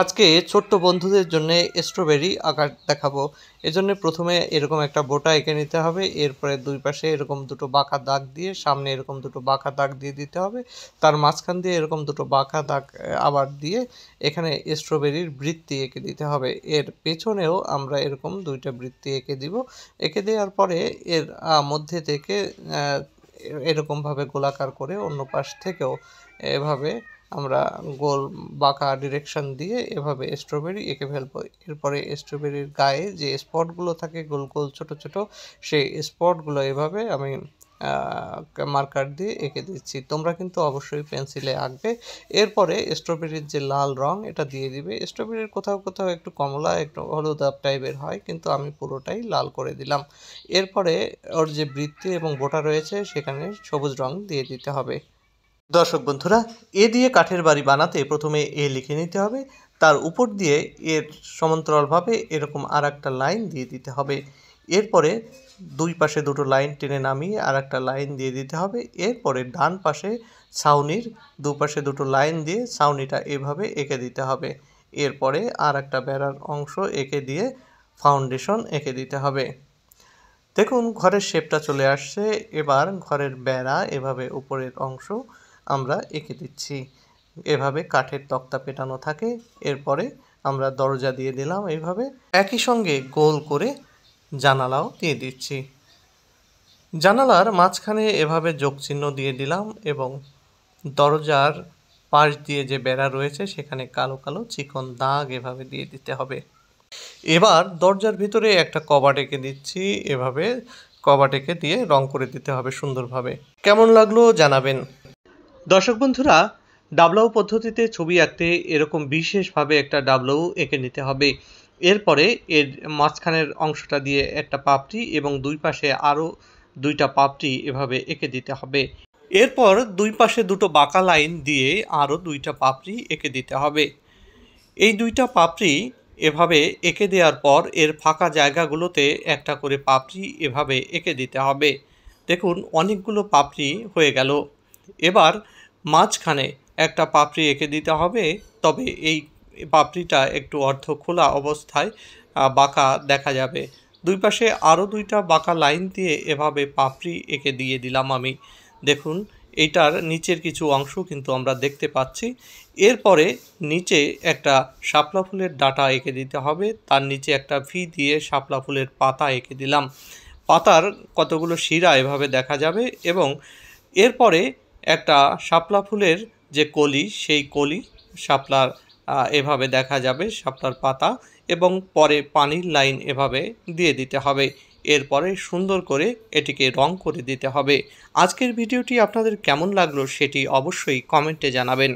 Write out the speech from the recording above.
আজকে ছোট্ট বন্ধুদের জন্য স্ট্রবেরি আকার দেখাবো এজন্য প্রথমে এরকম একটা বোটা এঁকে নিতে হবে এরপরে দুই পাশে এরকম দুটো বাঁকা দাগ দিয়ে সামনে এরকম দুটো বাঁকা দাগ দিয়ে দিতে হবে তার মাঝখান দিয়ে এরকম দুটো বাঁকা দাগ আবার দিয়ে এখানে স্ট্রবেরির বৃত্তি এঁকে দিতে হবে এর পেছনেও আমরা এরকম দুইটা বৃত্তি এঁকে দিব এঁকে দেওয়ার পরে এর মধ্যে থেকে এরকমভাবে গোলাকার করে অন্য পাশ থেকেও এভাবে আমরা গোল বাঁকা ডিরেকশন দিয়ে এভাবে স্ট্রবেরি এঁকে ফেলবো এরপরে স্ট্রবেরির গায়ে যে স্পটগুলো থাকে গোল গোল ছোট ছোট সেই স্পটগুলো এভাবে আমি মার্কার দিয়ে এঁকে দিচ্ছি তোমরা কিন্তু অবশ্যই পেন্সিলে আঁকবে এরপরে স্ট্রবেরির যে লাল রং এটা দিয়ে দিবে স্ট্রবেরির কোথাও কোথাও একটু কমলা একটু আপ টাইপের হয় কিন্তু আমি পুরোটাই লাল করে দিলাম এরপরে ওর যে বৃত্তি এবং বোটা রয়েছে সেখানে সবুজ রং দিয়ে দিতে হবে দর্শক বন্ধুরা এ দিয়ে কাঠের বাড়ি বানাতে প্রথমে এ লিখে নিতে হবে তার উপর দিয়ে এর সমান্তরালভাবে এরকম আর একটা লাইন দিয়ে দিতে হবে এরপরে দুই পাশে দুটো লাইন টেনে নামিয়ে আর একটা লাইন দিয়ে দিতে হবে এরপরে ডান পাশে ছাউনির দুপাশে দুটো লাইন দিয়ে ছাউনিটা এভাবে এঁকে দিতে হবে এরপরে আর একটা বেড়ার অংশ এঁকে দিয়ে ফাউন্ডেশন এঁকে দিতে হবে দেখুন ঘরের শেপটা চলে আসছে এবার ঘরের বেড়া এভাবে উপরের অংশ আমরা এঁকে দিচ্ছি এভাবে কাঠের তক্তা পেটানো থাকে এরপরে আমরা দরজা দিয়ে দিলাম এইভাবে একই সঙ্গে গোল করে জানালাও দিয়ে দিচ্ছি জানালার মাঝখানে এভাবে যোগচিহ্ন দিয়ে দিলাম এবং দরজার পাশ দিয়ে যে বেড়া রয়েছে সেখানে কালো কালো চিকন দাগ এভাবে দিয়ে দিতে হবে এবার দরজার ভিতরে একটা কবাট এঁকে দিচ্ছি এভাবে কবাট এঁকে দিয়ে রং করে দিতে হবে সুন্দরভাবে কেমন লাগলো জানাবেন দর্শক বন্ধুরা ডাবলাউ পদ্ধতিতে ছবি আঁকতে এরকম বিশেষভাবে একটা ডাবলাউ এঁকে নিতে হবে এরপরে এর মাঝখানের অংশটা দিয়ে একটা পাপড়ি এবং দুই পাশে আরও দুইটা পাপড়ি এভাবে এঁকে দিতে হবে এরপর দুই পাশে দুটো বাঁকা লাইন দিয়ে আরও দুইটা পাপড়ি এঁকে দিতে হবে এই দুইটা পাপড়ি এভাবে এঁকে দেওয়ার পর এর ফাঁকা জায়গাগুলোতে একটা করে পাপড়ি এভাবে এঁকে দিতে হবে দেখুন অনেকগুলো পাপড়ি হয়ে গেল এবার মাঝখানে একটা পাপড়ি এঁকে দিতে হবে তবে এই পাপড়িটা একটু অর্ধ খোলা অবস্থায় বাঁকা দেখা যাবে দুই পাশে আরও দুইটা বাঁকা লাইন দিয়ে এভাবে পাপড়ি এঁকে দিয়ে দিলাম আমি দেখুন এটার নিচের কিছু অংশ কিন্তু আমরা দেখতে পাচ্ছি এরপরে নিচে একটা শাপলা ফুলের ডাটা এঁকে দিতে হবে তার নিচে একটা ফি দিয়ে শাপলা ফুলের পাতা এঁকে দিলাম পাতার কতগুলো শিরা এভাবে দেখা যাবে এবং এরপরে একটা শাপলা ফুলের যে কলি সেই কলি শাপলার এভাবে দেখা যাবে শাপলার পাতা এবং পরে পানির লাইন এভাবে দিয়ে দিতে হবে এরপরে সুন্দর করে এটিকে রং করে দিতে হবে আজকের ভিডিওটি আপনাদের কেমন লাগলো সেটি অবশ্যই কমেন্টে জানাবেন